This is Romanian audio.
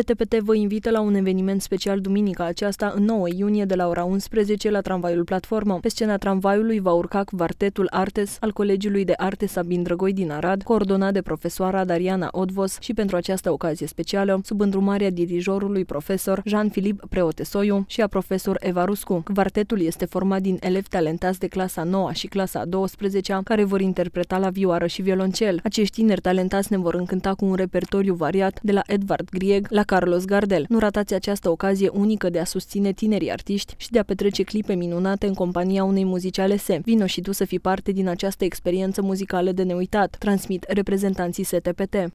STPT vă invită la un eveniment special duminica aceasta, în 9 iunie, de la ora 11, la tramvaiul Platformă. Pe scena tramvaiului va urca quartetul Artes al Colegiului de Arte Sabin Drăgoi din Arad, coordonat de profesoara Dariana Odvos și pentru această ocazie specială, sub îndrumarea dirijorului profesor Jean-Philip Preotesoiu și a profesor Eva Ruscu. Quartetul este format din elevi talentați de clasa 9 și clasa 12 care vor interpreta la vioară și violoncel. Acești tineri talentați ne vor încânta cu un repertoriu variat de la Edward Grieg la Carlos Gardel. Nu ratați această ocazie unică de a susține tinerii artiști și de a petrece clipe minunate în compania unei muzici alese. Vino și tu să fii parte din această experiență muzicală de neuitat, transmit reprezentanții STPT.